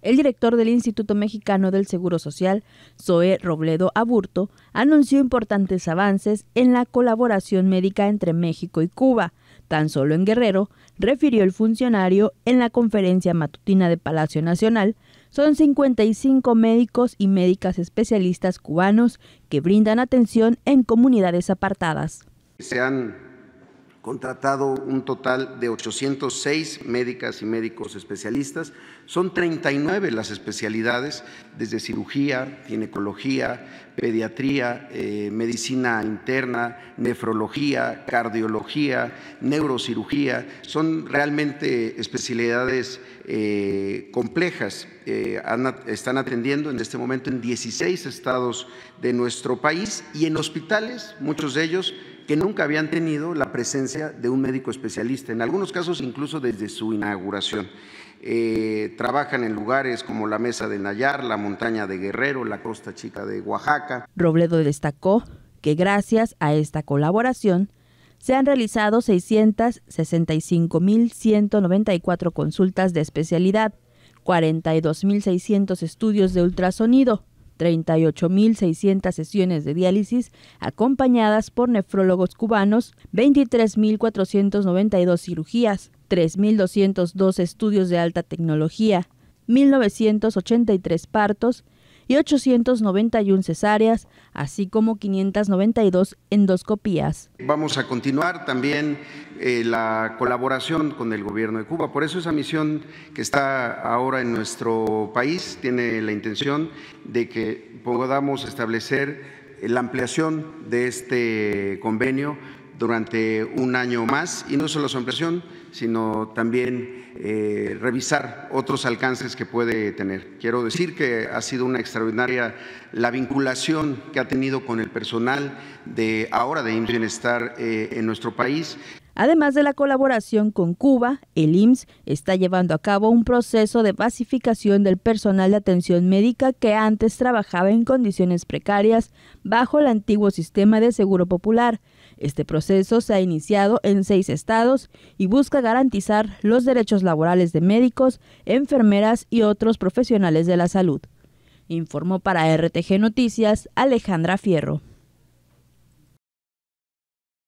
El director del Instituto Mexicano del Seguro Social, Zoe Robledo Aburto, anunció importantes avances en la colaboración médica entre México y Cuba. Tan solo en Guerrero, refirió el funcionario en la conferencia matutina de Palacio Nacional, son 55 médicos y médicas especialistas cubanos que brindan atención en comunidades apartadas contratado un total de 806 médicas y médicos especialistas. Son 39 las especialidades, desde cirugía, ginecología, pediatría, eh, medicina interna, nefrología, cardiología, neurocirugía. Son realmente especialidades eh, complejas. Eh, están atendiendo en este momento en 16 estados de nuestro país y en hospitales, muchos de ellos que nunca habían tenido la presencia de un médico especialista, en algunos casos incluso desde su inauguración. Eh, trabajan en lugares como la Mesa de Nayar, la Montaña de Guerrero, la Costa Chica de Oaxaca. Robledo destacó que gracias a esta colaboración se han realizado 665.194 consultas de especialidad, 42.600 estudios de ultrasonido, 38.600 sesiones de diálisis acompañadas por nefrólogos cubanos, 23.492 cirugías, 3.202 estudios de alta tecnología, 1.983 partos, y 891 cesáreas, así como 592 endoscopías. Vamos a continuar también eh, la colaboración con el gobierno de Cuba. Por eso esa misión que está ahora en nuestro país tiene la intención de que podamos establecer la ampliación de este convenio durante un año más y no solo su ampliación, sino también eh, revisar otros alcances que puede tener. Quiero decir que ha sido una extraordinaria la vinculación que ha tenido con el personal de ahora de IMSS Bienestar eh, en nuestro país. Además de la colaboración con Cuba, el IMSS está llevando a cabo un proceso de basificación del personal de atención médica que antes trabajaba en condiciones precarias bajo el antiguo sistema de seguro popular este proceso se ha iniciado en seis estados y busca garantizar los derechos laborales de médicos, enfermeras y otros profesionales de la salud. Informó para RTG Noticias Alejandra Fierro.